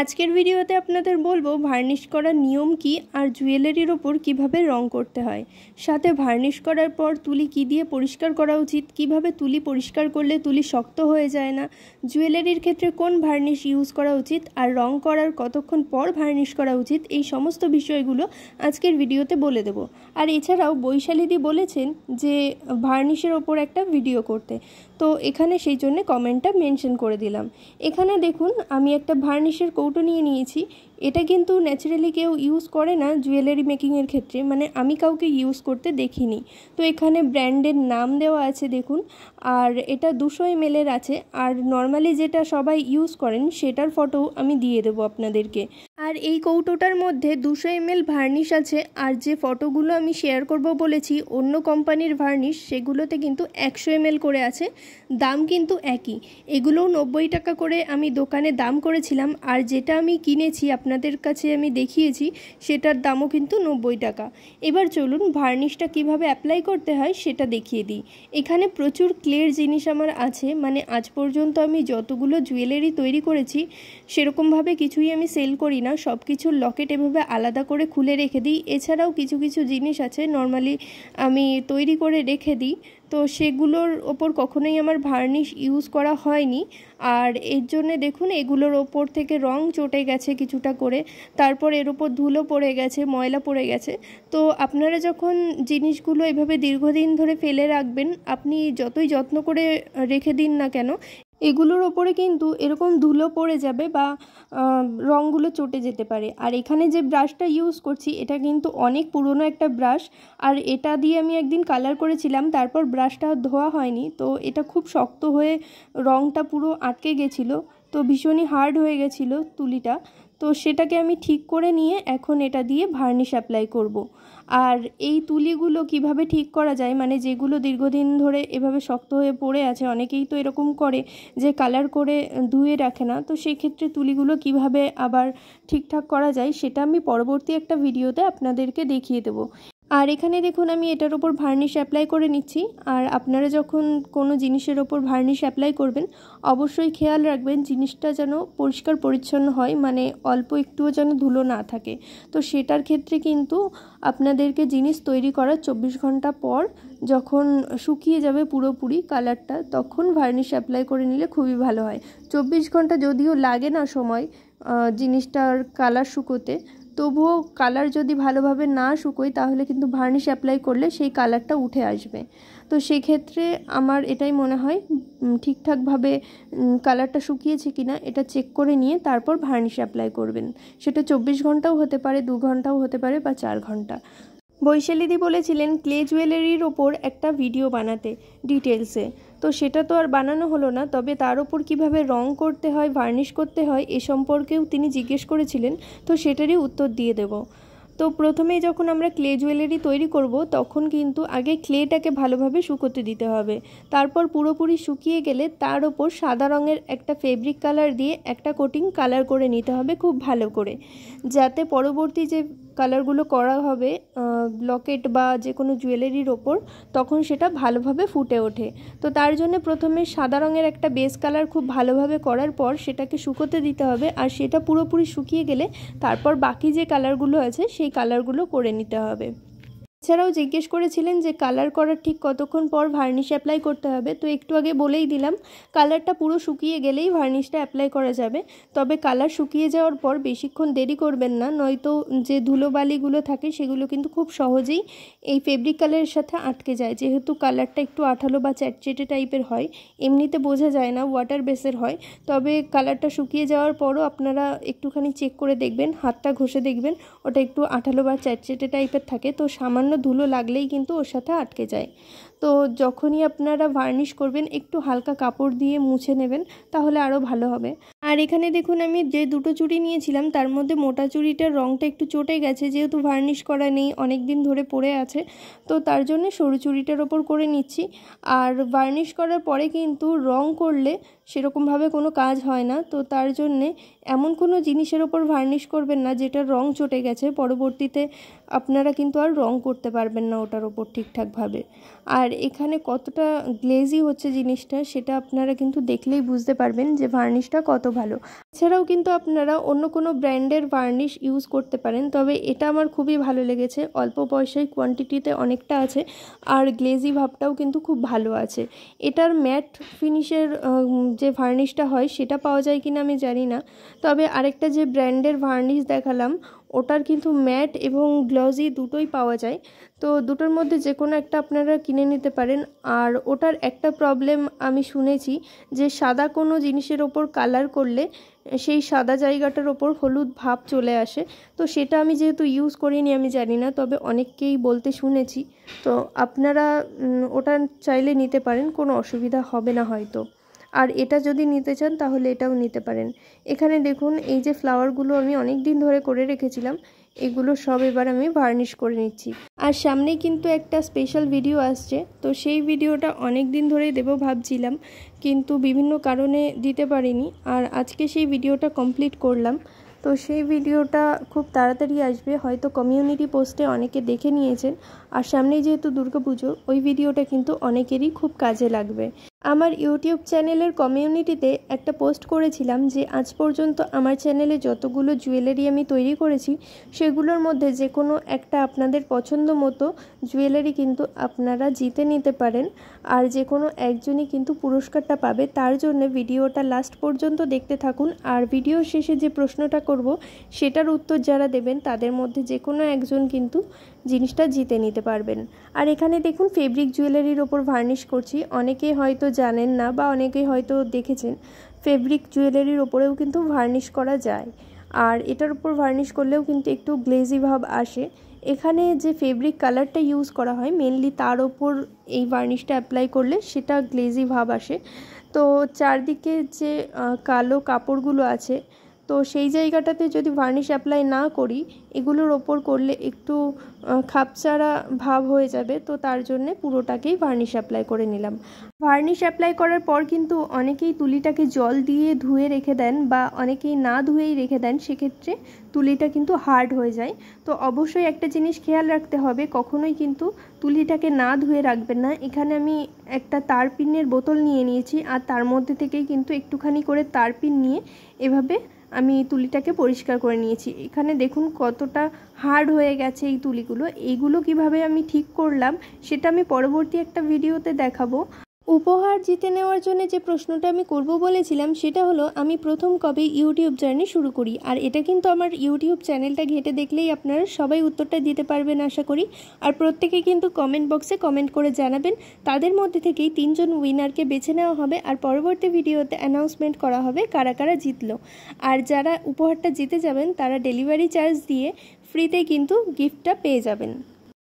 আজকের ভিডিওতে আপনাদের বলবো ভার্নিশ করার নিয়ম কি আর জুয়েলারির ওপর কিভাবে রং করতে হয় সাথে ভার্নিশ করার পর তুলি কি দিয়ে পরিষ্কার করা উচিত কিভাবে তুলি পরিষ্কার করলে তুলি শক্ত হয়ে যায় না জুয়েলারির ক্ষেত্রে কোন ভার্নিশ ইউজ করা উচিত আর রং করার কতক্ষণ পর ভার্নিশ করা উচিত এই সমস্ত বিষয়গুলো আজকের ভিডিওতে বলে দেব আর এছাড়াও বৈশালীদি বলেছেন যে ভার্নিশের ওপর একটা ভিডিও করতে তো এখানে সেই জন্য কমেন্টটা মেনশন করে দিলাম এখানে দেখুন আমি একটা ভার্নিশের কৌটো নিয়ে নিয়েছি এটা কিন্তু ন্যাচারালি কেউ ইউজ করে না জুয়েলারি মেকিংয়ের ক্ষেত্রে মানে আমি কাউকে ইউজ করতে দেখিনি তো এখানে ব্র্যান্ডের নাম দেওয়া আছে দেখুন আর এটা দুশো এমএলের আছে আর নর্মালি যেটা সবাই ইউজ করেন সেটার ফটো আমি দিয়ে দেবো আপনাদেরকে আর এই কৌটোটার মধ্যে দুশো এমএল ভার্নিশ আছে আর যে ফটোগুলো আমি শেয়ার করব বলেছি অন্য কোম্পানির ভার্নিশ সেগুলোতে কিন্তু একশো এমএল করে আছে দাম কিন্তু একই এগুলোও নব্বই টাকা করে আমি দোকানে দাম করেছিলাম আর যেটা আমি কিনেছি আপনাদের কাছে আমি দেখিয়েছি সেটার দামও কিন্তু নব্বই টাকা এবার চলুন ভার্নিশটা কিভাবে অ্যাপ্লাই করতে হয় সেটা দেখিয়ে দিই এখানে প্রচুর ক্লের জিনিস আমার আছে মানে আজ পর্যন্ত আমি যতগুলো জুয়েলারি তৈরি করেছি সেরকমভাবে কিছুই আমি সেল করি না সব কিছুর লকেট এভাবে আলাদা করে খুলে রেখে দিই এছাড়াও কিছু কিছু জিনিস আছে নর্মালি আমি তৈরি করে রেখে দিই তো সেগুলোর ওপর কখনোই আমার ভার্নিশ ইউজ করা হয়নি আর এর জন্যে দেখুন এগুলোর ওপর থেকে রং চটে গেছে কিছুটা করে তারপর এর ওপর ধুলো পড়ে গেছে ময়লা পড়ে গেছে তো আপনারা যখন জিনিসগুলো এভাবে দীর্ঘদিন ধরে ফেলে রাখবেন আপনি যতই যত্ন করে রেখে দিন না কেন এগুলোর ওপরে কিন্তু এরকম ধুলো পড়ে যাবে বা রঙগুলো চটে যেতে পারে আর এখানে যে ব্রাশটা ইউজ করছি এটা কিন্তু অনেক পুরনো একটা ব্রাশ আর এটা দিয়ে আমি একদিন কালার করেছিলাম তারপর ব্রাশটা ধোয়া হয়নি তো এটা খুব শক্ত হয়ে রঙটা পুরো আটকে গেছিলো তো ভীষণই হার্ড হয়ে গেছিলো তুলিটা তো সেটাকে আমি ঠিক করে নিয়ে এখন এটা দিয়ে ভার্নিশ অ্যাপ্লাই করব। আর এই তুলিগুলো কিভাবে ঠিক করা যায় মানে যেগুলো দীর্ঘদিন ধরে এভাবে শক্ত হয়ে পড়ে আছে অনেকেই তো এরকম করে যে কালার করে ধুয়ে রাখে না তো সেই ক্ষেত্রে তুলিগুলো কিভাবে আবার ঠিকঠাক করা যায় সেটা আমি পরবর্তী একটা ভিডিওতে আপনাদেরকে দেখিয়ে দেবো আর এখানে দেখুন আমি এটার ওপর ভার্নিশ অ্যাপ্লাই করে নিচ্ছি আর আপনারা যখন কোনো জিনিসের ওপর ভার্নিশ অ্যাপ্লাই করবেন অবশ্যই খেয়াল রাখবেন জিনিসটা যেন পরিষ্কার পরিচ্ছন্ন হয় মানে অল্প একটুও যেন ধুলো না থাকে তো সেটার ক্ষেত্রে কিন্তু আপনাদেরকে জিনিস তৈরি করার চব্বিশ ঘন্টা পর যখন শুকিয়ে যাবে পুরোপুরি কালারটা তখন ভার্নিশ অ্যাপ্লাই করে নিলে খুবই ভালো হয় চব্বিশ ঘন্টা যদিও লাগে না সময় জিনিসটার কালার শুকোতে তবুও কালার যদি ভালোভাবে না শুকোই তাহলে কিন্তু ভার্নিশ অ্যাপ্লাই করলে সেই কালারটা উঠে আসবে তো সেক্ষেত্রে আমার এটাই মনে হয় ঠিকঠাকভাবে কালারটা শুকিয়েছে কি না এটা চেক করে নিয়ে তারপর ভার্নিশ অ্যাপ্লাই করবেন সেটা চব্বিশ ঘন্টাও হতে পারে দু ঘন্টাও হতে পারে বা চার ঘন্টা বৈশালীদি বলেছিলেন ক্লে জুয়েলারির ওপর একটা ভিডিও বানাতে ডিটেলসে তো সেটা তো আর বানানো হলো না তবে তার ওপর কিভাবে রং করতে হয় ভার্নিশ করতে হয় এ সম্পর্কেও তিনি জিজ্ঞেস করেছিলেন তো সেটারই উত্তর দিয়ে দেব তো প্রথমে যখন আমরা ক্লে জুয়েলারি তৈরি করব তখন কিন্তু আগে ক্লেটাকে ভালোভাবে শুকোতে দিতে হবে তারপর পুরোপুরি শুকিয়ে গেলে তার ওপর সাদা রঙের একটা ফেব্রিক কালার দিয়ে একটা কোটিং কালার করে নিতে হবে খুব ভালো করে যাতে পরবর্তী যে কালারগুলো করা হবে লকেট বা যে কোনো জুয়েলারির ওপর তখন সেটা ভালোভাবে ফুটে ওঠে তো তার জন্য প্রথমে সাদা রঙের একটা বেস কালার খুব ভালোভাবে করার পর সেটাকে শুকোতে দিতে হবে আর সেটা পুরোপুরি শুকিয়ে গেলে তারপর বাকি যে কালারগুলো আছে সেই কালারগুলো করে নিতে হবে এছাড়াও জিজ্ঞেস করেছিলেন যে কালার করার ঠিক কতক্ষণ পর ভার্নিশ অ্যাপ্লাই করতে হবে তো একটু আগে বলেই দিলাম কালারটা পুরো শুকিয়ে গেলেই ভার্নিশটা অ্যাপ্লাই করা যাবে তবে কালার শুকিয়ে যাওয়ার পর বেশিক্ষণ দেরি করবেন না নয়তো যে ধুলোবালিগুলো থাকে সেগুলো কিন্তু খুব সহজেই এই ফেব্রিক কালারের সাথে আটকে যায় যেহেতু কালারটা একটু আঠালো বা চ্যাটচেটে টাইপের হয় এমনিতে বোঝা যায় না ওয়াটার বেসের হয় তবে কালারটা শুকিয়ে যাওয়ার পরও আপনারা একটুখানি চেক করে দেখবেন হাতটা ঘষে দেখবেন ওটা একটু আঠালো বা চ্যাটচেটে টাইপের থাকে তো সামান্য সামান্য ধুলো লাগলেই কিন্তু ওর সাথে আটকে যায় তো যখনই আপনারা ভার্নিশ করবেন একটু হালকা কাপড় দিয়ে মুছে নেবেন তাহলে আরও ভালো হবে আর এখানে দেখুন আমি যে দুটো চুড়ি নিয়েছিলাম তার মধ্যে মোটা চুড়িটার রঙটা একটু চটে গেছে যেহেতু ভার্নিশ করা নেই অনেক দিন ধরে পড়ে আছে তো তার জন্য সরু চুড়িটার ওপর করে নিচ্ছি আর ভার্নিশ করার পরে কিন্তু রং করলে সেরকমভাবে কোনো কাজ হয় না তো তার জন্যে এমন কোনো জিনিসের ওপর ভার্নিশ করবেন না যেটা রং চটে গেছে পরবর্তীতে আপনারা কিন্তু আর রং করতে পারবেন না ওটার ওপর ঠিকঠাকভাবে আর এখানে কতটা গ্লেজি হচ্ছে জিনিসটা সেটা আপনারা কিন্তু দেখলেই বুঝতে পারবেন যে ভার্নিশটা কত ভালো এছাড়াও কিন্তু আপনারা অন্য কোনো ব্র্যান্ডের ভার্নিশ ইউজ করতে পারেন তবে এটা আমার খুবই ভালো লেগেছে অল্প পয়সায় কোয়ান্টিটিতে অনেকটা আছে আর গ্লেজি ভাবটাও কিন্তু খুব ভালো আছে এটার ম্যাট ফিনিশের যে ভার্নিশটা হয় সেটা পাওয়া যায় কিনা আমি জানি না তবে আরেকটা যে ব্র্যান্ডের ভার্নিশ দেখালাম ওটার কিন্তু ম্যাট এবং গ্লজি দুটোই পাওয়া যায় তো দুটোর মধ্যে যে কোনো একটা আপনারা কিনে নিতে পারেন আর ওটার একটা প্রবলেম আমি শুনেছি যে সাদা কোনো জিনিসের ওপর কালার করলে সেই সাদা জায়গাটার ওপর হলুদ ভাব চলে আসে তো সেটা আমি যেহেতু ইউজ করিনি আমি জানি না তবে অনেককেই বলতে শুনেছি তো আপনারা ওটা চাইলে নিতে পারেন কোনো অসুবিধা হবে না হয়তো আর এটা যদি নিতে চান তাহলে এটাও নিতে পারেন এখানে দেখুন এই যে ফ্লাওয়ারগুলো আমি অনেক দিন ধরে করে রেখেছিলাম এগুলো সব এবার আমি ভার্নিশ করে নিচ্ছি আর সামনে কিন্তু একটা স্পেশাল ভিডিও আসছে তো সেই ভিডিওটা অনেক দিন ধরেই দেবো ভাবছিলাম কিন্তু বিভিন্ন কারণে দিতে পারিনি আর আজকে সেই ভিডিওটা কমপ্লিট করলাম তো সেই ভিডিওটা খুব তাড়াতাড়ি আসবে হয়তো কমিউনিটি পোস্টে অনেকে দেখে নিয়েছেন আর সামনেই যেহেতু দুর্গাপুজো ওই ভিডিওটা কিন্তু অনেকেরই খুব কাজে লাগবে আমার ইউটিউব চ্যানেলের কমিউনিটিতে একটা পোস্ট করেছিলাম যে আজ পর্যন্ত আমার চ্যানেলে যতগুলো জুয়েলারি আমি তৈরি করেছি সেগুলোর মধ্যে যে কোনো একটা আপনাদের পছন্দ মতো জুয়েলারি কিন্তু আপনারা জিতে নিতে পারেন আর যে কোনো একজনই কিন্তু পুরস্কারটা পাবে তার জন্য ভিডিওটা লাস্ট পর্যন্ত দেখতে থাকুন আর ভিডিও শেষে যে প্রশ্নটা করব সেটার উত্তর যারা দেবেন তাদের মধ্যে যে কোনো একজন কিন্তু জিনিসটা জিতে নিতে পারবেন আর এখানে দেখুন ফেব্রিক জুয়েলারির ওপর ভার্নিশ করছি অনেকে হয়তো জানেন না বা অনেকেই হয়তো দেখেছেন ফেব্রিক জুয়েলারির ওপরেও কিন্তু ভার্নিশ করা যায় আর এটার উপর ভার্নিশ করলেও কিন্তু একটু গ্লেজি ভাব আসে এখানে যে ফেব্রিক কালারটা ইউজ করা হয় মেনলি তার ওপর এই ভার্নিশটা অ্যাপ্লাই করলে সেটা গ্লেজি ভাব আসে তো চারদিকে যে কালো কাপড়গুলো আছে তো সেই জায়গাটাতে যদি ভার্নিশ অ্যাপ্লাই না করি এগুলোর ওপর করলে একটু খাপচারা ভাব হয়ে যাবে তো তার জন্যে পুরোটাকেই ভার্নিশ অ্যাপ্লাই করে নিলাম ভার্নিশ অ্যাপ্লাই করার পর কিন্তু অনেকেই তুলিটাকে জল দিয়ে ধুয়ে রেখে দেন বা অনেকেই না ধুয়েই রেখে দেন সেক্ষেত্রে তুলিটা কিন্তু হার্ড হয়ে যায় তো অবশ্যই একটা জিনিস খেয়াল রাখতে হবে কখনোই কিন্তু তুলিটাকে না ধুয়ে রাখবেন না এখানে আমি একটা তারপিনের বোতল নিয়ে নিয়েছি আর তার মধ্যে থেকেই কিন্তু একটুখানি করে তারপিন নিয়ে এভাবে আমি তুলিটাকে পরিষ্কার করে নিয়েছি এখানে দেখুন কতটা হার্ড হয়ে গেছে এই তুলিগুলো এইগুলো কিভাবে আমি ঠিক করলাম সেটা আমি পরবর্তী একটা ভিডিওতে দেখাবো উপহার জিতে নেওয়ার জন্য যে প্রশ্নটা আমি করব বলেছিলাম সেটা হলো আমি প্রথম কবে ইউটিউব জার্নি শুরু করি আর এটা কিন্তু আমার ইউটিউব চ্যানেলটা ঘেঁটে দেখলেই আপনারা সবাই উত্তরটা দিতে পারবেন আশা করি আর প্রত্যেকে কিন্তু কমেন্ট বক্সে কমেন্ট করে জানাবেন তাদের মধ্যে থেকেই তিনজন উইনারকে বেছে নেওয়া হবে আর পরবর্তী ভিডিওতে অ্যানাউন্সমেন্ট করা হবে কারা কারা জিতল আর যারা উপহারটা জিতে যাবেন তারা ডেলিভারি চার্জ দিয়ে ফ্রিতে কিন্তু গিফটটা পেয়ে যাবেন